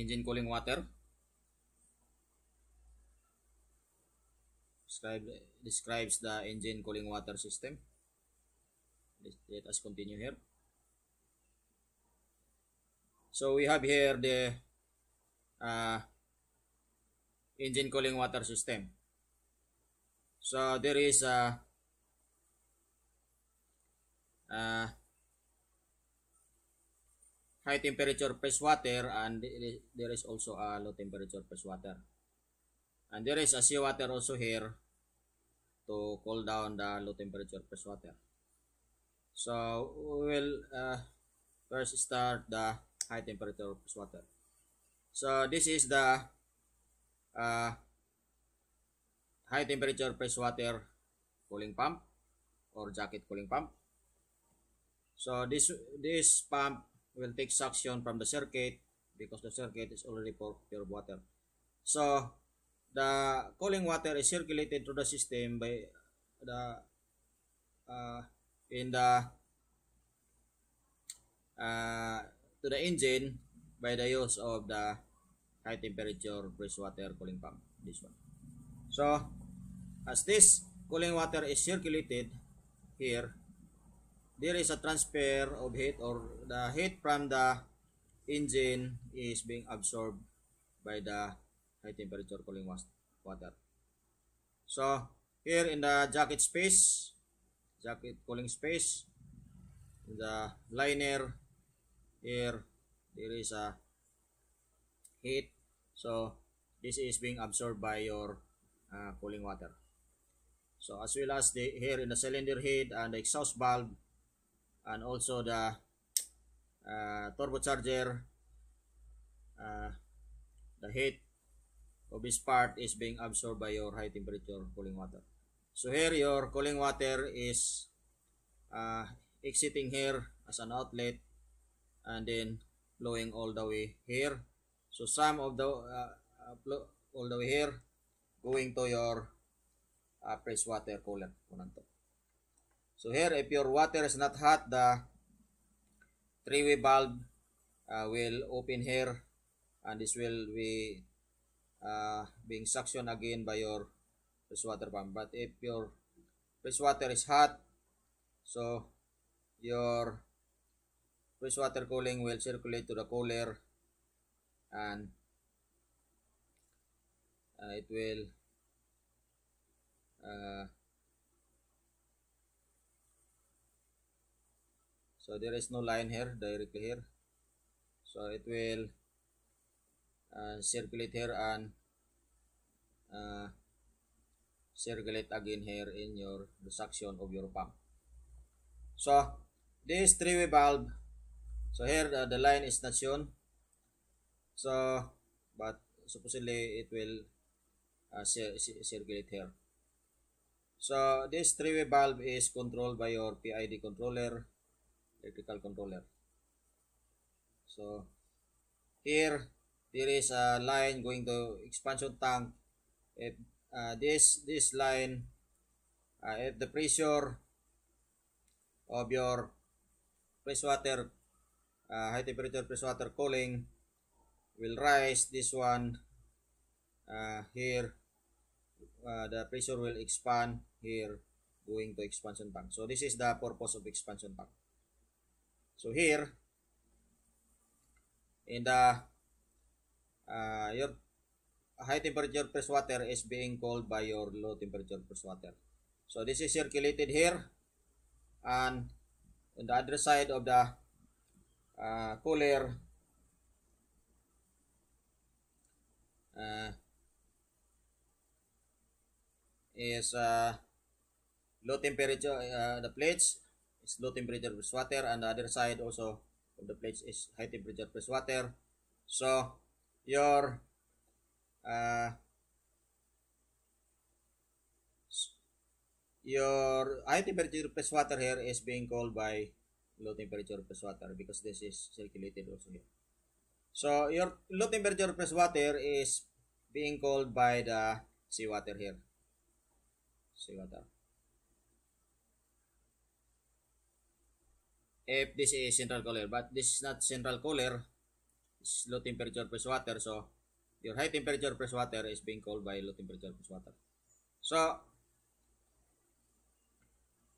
engine cooling water describe, describes the engine cooling water system let us continue here so we have here the uh, engine cooling water system so there is a uh, uh, high temperature fresh water and there is also a low temperature fresh water and there is a sea water also here to cool down the low temperature fresh water so we will uh, first start the high temperature fresh water so this is the uh, high temperature fresh water cooling pump or jacket cooling pump so this this pump will take suction from the circuit because the circuit is already for pure water. So, the cooling water is circulated through the system by the uh, in the uh, to the engine by the use of the high temperature fresh water cooling pump this one so as this cooling water is circulated here there is a transfer of heat or the heat from the engine is being absorbed by the high temperature cooling water. So here in the jacket space, jacket cooling space, in the liner here there is a heat. So this is being absorbed by your uh, cooling water. So as well as the here in the cylinder head and the exhaust valve, and also the uh, turbocharger uh, the heat of this part is being absorbed by your high temperature cooling water so here your cooling water is uh, exiting here as an outlet and then flowing all the way here so some of the uh, uh all the way here going to your uh, fresh water cooler So here, if your water is not hot, the three-way valve uh, will open here and this will be uh, being suctioned again by your fresh water pump. But if your fresh water is hot, so your fresh water cooling will circulate to the cooler and uh, it will uh, so there is no line here directly here so it will uh, circulate here and uh, circulate again here in your the suction of your pump so this three way valve so here uh, the line is not shown so but supposedly it will uh, circulate here so this three way valve is controlled by your PID controller electrical controller so here there is a line going to expansion tank if uh, this this line uh, if the pressure of your fresh water uh, high temperature fresh water cooling will rise this one uh, here uh, the pressure will expand here going to expansion tank so this is the purpose of expansion tank So here, in the uh, uh, your high temperature press water is being called by your low temperature press water. So this is circulated here and on the other side of the uh, cooler uh, is uh, low temperature uh, the plates it's low temperature press water and the other side also of the plates is high temperature press water so your uh, your high temperature press water here is being called by low temperature press water because this is circulated also here so your low temperature press water is being called by the seawater here seawater if eh, this is central cooler but this is not central cooler it's low temperature press water so your high temperature press water is being cooled by low temperature press water so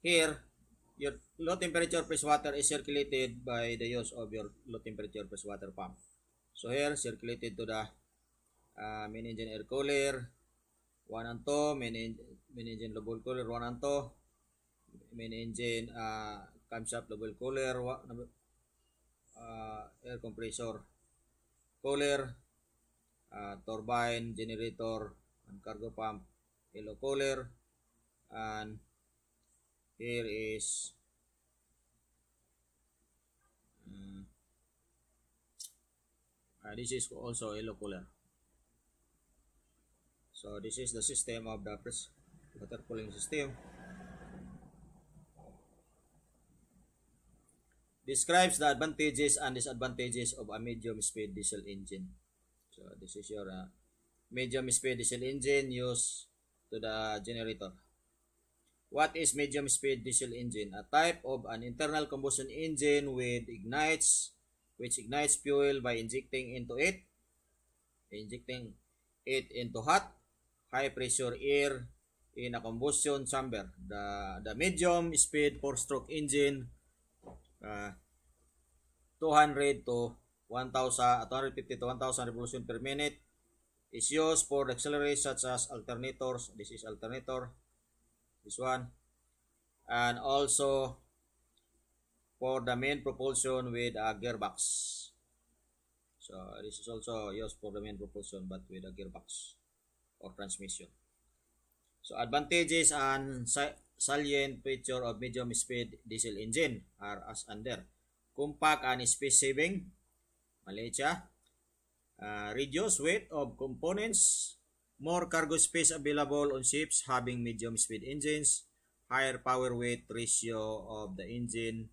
here your low temperature press water is circulated by the use of your low temperature press water pump so here circulated to the uh, main engine air cooler 1 and 2 main, en main engine low cooler 1 and 2 main engine uh, camshaft level cooler uh, air compressor cooler uh, turbine generator and cargo pump yellow cooler and here is um, uh, this is also yellow cooler so this is the system of the water cooling system describes the advantages and disadvantages of a medium speed diesel engine. So this is your uh, medium speed diesel engine used to the generator. What is medium speed diesel engine? A type of an internal combustion engine with ignites which ignites fuel by injecting into it injecting it into hot high pressure air in a combustion chamber. The the medium speed four stroke engine uh, ah, 200 to 1,000 at 250 to 1,000 revolution per minute is used for the such as alternators. This is alternator. This one. And also for the main propulsion with a gearbox. So this is also used for the main propulsion but with a gearbox or transmission. So advantages and salient feature of medium speed diesel engine are as under. Compact and space saving. Maliit siya. Uh, reduce weight of components. More cargo space available on ships having medium speed engines. Higher power weight ratio of the engine.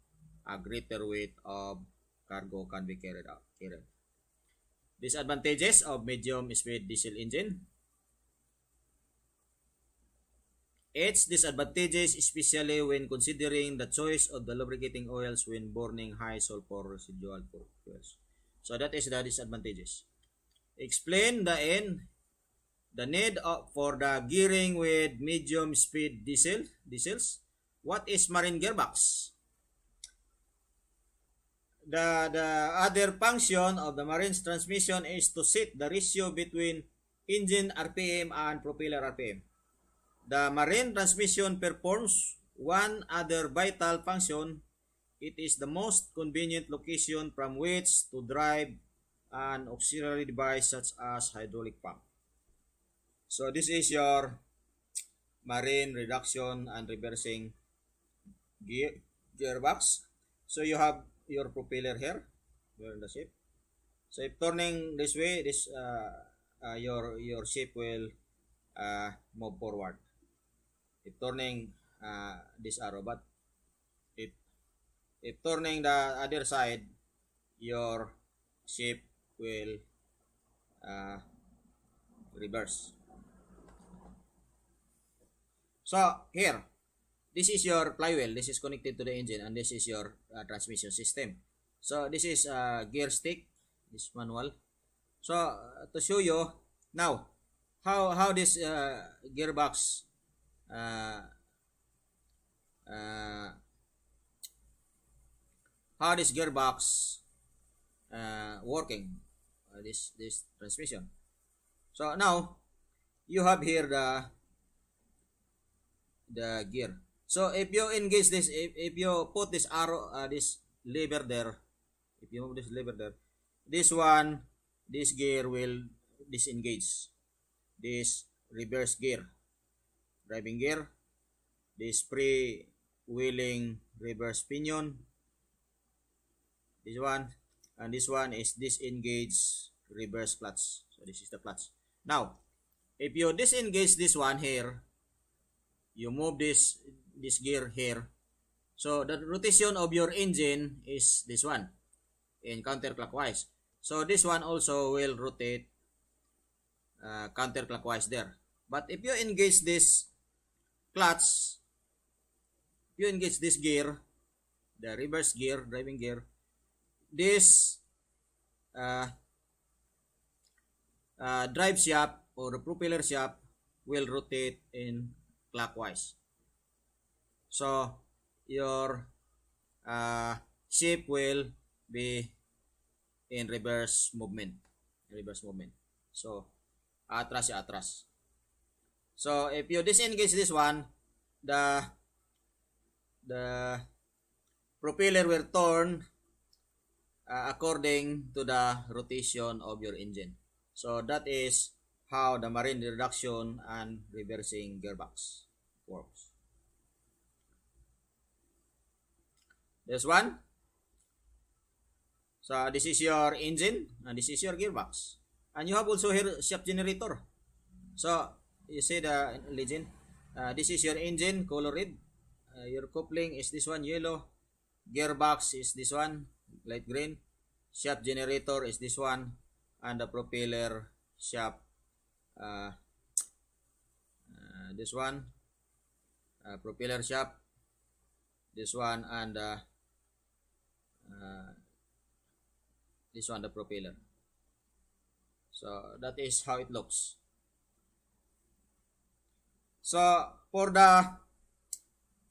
A greater weight of cargo can be carried out. Carried. Disadvantages of medium speed diesel engine. Its disadvantages, especially when considering the choice of the lubricating oils when burning high sulfur residual fuels. So that is the disadvantages. Explain the end, the need for the gearing with medium speed diesel, diesels. What is marine gearbox? The, the other function of the marine transmission is to set the ratio between engine RPM and propeller RPM. The marine transmission performs one other vital function. It is the most convenient location from which to drive an auxiliary device such as hydraulic pump. So this is your marine reduction and reversing gear, gearbox. So you have your propeller here, you in the ship. So if turning this way, this uh, uh, your your ship will uh, move forward turning uh, this arrow but if if turning the other side your shape will uh, reverse so here this is your flywheel this is connected to the engine and this is your uh, transmission system so this is uh, gear stick this manual so uh, to show you now how how this uh, gearbox uh, uh, how this gearbox uh, working this this transmission so now you have here the the gear so if you engage this if, if you put this arrow uh, this lever there if you move this lever there this one this gear will disengage this reverse gear driving gear, the spray wheeling reverse pinion, this one, and this one is disengage reverse clutch. So this is the clutch. Now, if you disengage this one here, you move this this gear here. So the rotation of your engine is this one in counterclockwise. So this one also will rotate uh, counterclockwise there. But if you engage this clutch, you engage this gear, the reverse gear, driving gear, this uh, uh, drive shaft or propeller shaft will rotate in clockwise. So, your uh, shape will be in reverse movement. Reverse movement. So, atras ya atras. So if you disengage this one, the the propeller will turn uh, according to the rotation of your engine. So that is how the marine reduction and reversing gearbox works. This one. So this is your engine and this is your gearbox. And you have also here shaft generator. So you see the legend uh, this is your engine color red uh, your coupling is this one yellow gearbox is this one light green shaft generator is this one and the propeller shaft uh, uh, this one uh, propeller shaft this one and uh, uh, this one the propeller so that is how it looks So, for the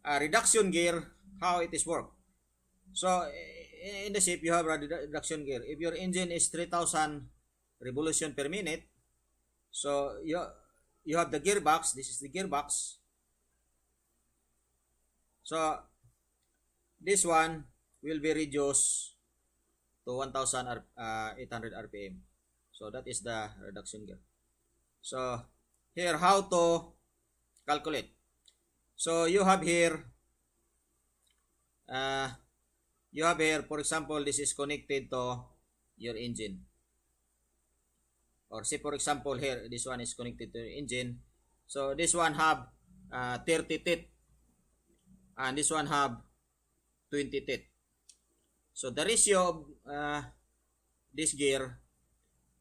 uh, reduction gear, how it is work. So, in the ship, you have a reduction gear. If your engine is 3,000 revolution per minute, so you, you have the gearbox. This is the gearbox. So, this one will be reduced to 1,800 RPM. Uh, so, that is the reduction gear. So, here how to calculate. So you have here, uh, you have here, for example, this is connected to your engine. Or say, for example, here, this one is connected to engine. So this one have uh, 30 teeth and this one have 20 teeth. So the ratio of uh, this gear,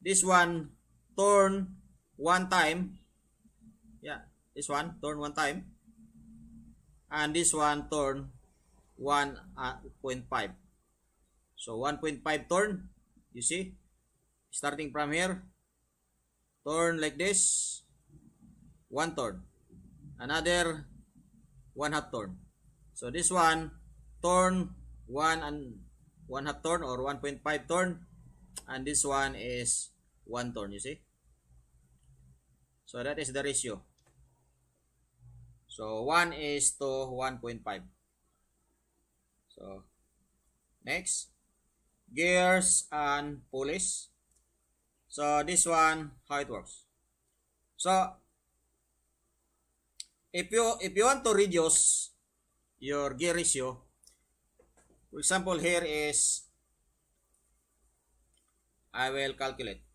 this one turn one time, yeah, this one turn one time and this one turn uh, 1.5 so 1.5 turn you see starting from here turn like this one turn another one half turn so this one turn one and one half turn or 1.5 turn and this one is one turn you see so that is the ratio So, 1 is to 1.5. So, next. Gears and pulleys. So, this one, how it works. So, if you, if you want to reduce your gear ratio, for example, here is, I will calculate.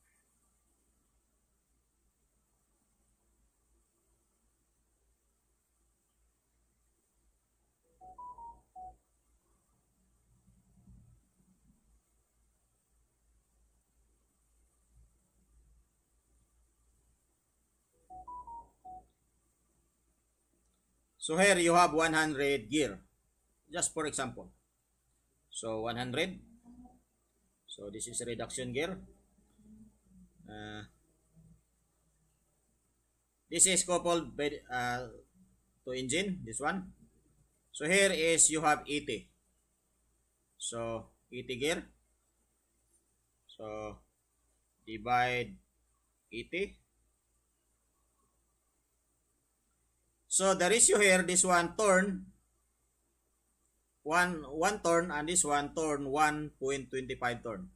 So here you have 100 gear. Just for example. So 100. So this is reduction gear. Uh, this is coupled by, uh, to engine, this one. So here is you have 80. E so 80 e gear. So divide 80 e So the ratio here, this one turn, one, one turn, and this one turn, 1.25 turn.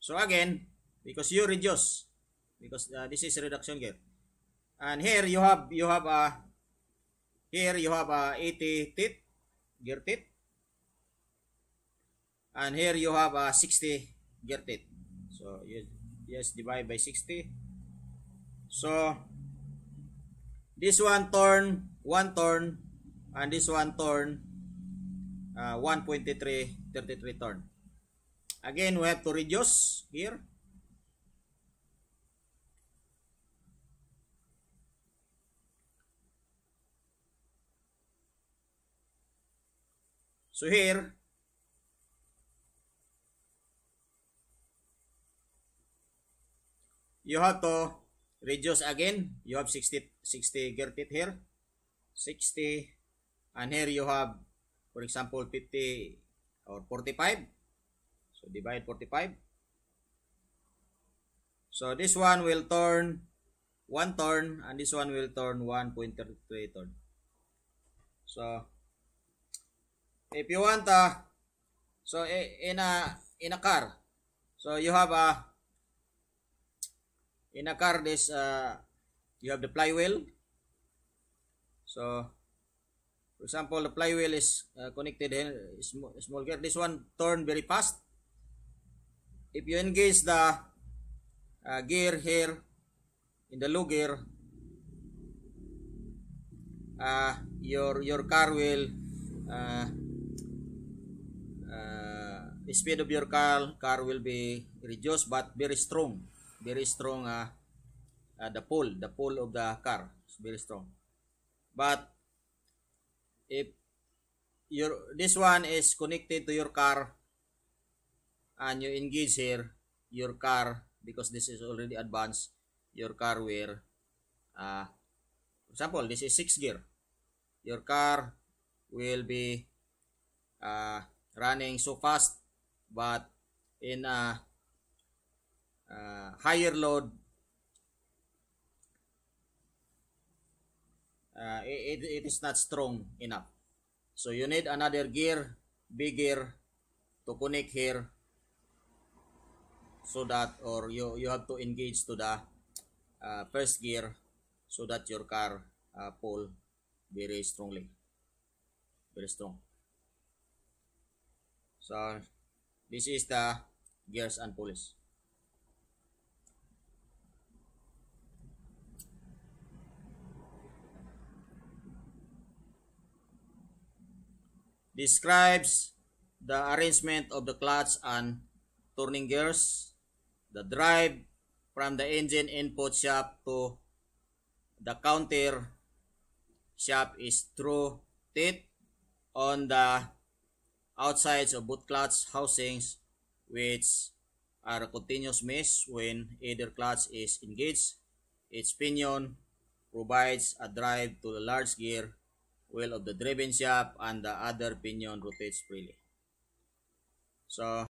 So again, because you reduce, because uh, this is reduction gear. And here you have, you have a, uh, here you have a uh, 80 teeth, gear teeth. And here you have a uh, 60 gear teeth. So you just divide by 60. So This one turn, one turn, and this one turn, uh, 1.33, 33 turn. Again, we have to reduce here. So here, you have to reduce again you have 60 60 girpit here 60 and here you have for example 50 or 45 so divide 45 so this one will turn one turn and this one will turn 1.33 turn so if you want a uh, so in a in a car so you have a in a car this uh, you have the flywheel so for example the flywheel is uh, connected in small, small gear this one turn very fast if you engage the uh, gear here in the low gear uh, your your car will uh, uh, speed of your car car will be reduced but very strong very strong uh, uh, the pull, the pull of the car is very strong. But if your this one is connected to your car and you engage here, your car because this is already advanced, your car where uh, ah, for example, this is 6 gear. Your car will be uh, running so fast but in a uh, higher load uh, it, it is not strong enough so you need another gear big gear, to connect here so that or you you have to engage to the uh, first gear so that your car uh, pull very strongly very strong so this is the gears and pulleys describes the arrangement of the clutch and turning gears, the drive from the engine input shaft to the counter shaft is through teeth on the outsides of both clutch housings which are continuous mesh when either clutch is engaged. Its pinion provides a drive to the large gear wheel of the driven shaft and the other pinion rotates freely. So,